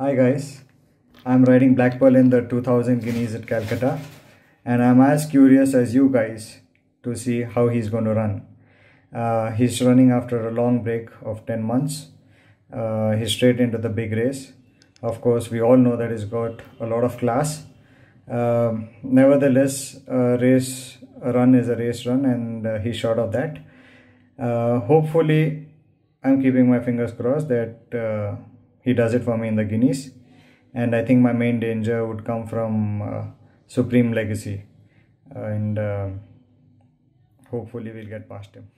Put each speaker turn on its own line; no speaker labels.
Hi guys, I'm riding Black Pearl in the 2000 guineas at Calcutta and I'm as curious as you guys to see how he's going to run. Uh, he's running after a long break of 10 months. Uh, he's straight into the big race. Of course, we all know that he's got a lot of class. Um, nevertheless, a race a run is a race run and uh, he's short of that. Uh, hopefully, I'm keeping my fingers crossed that uh, he does it for me in the guineas and i think my main danger would come from uh, supreme legacy uh, and uh, hopefully we'll get past him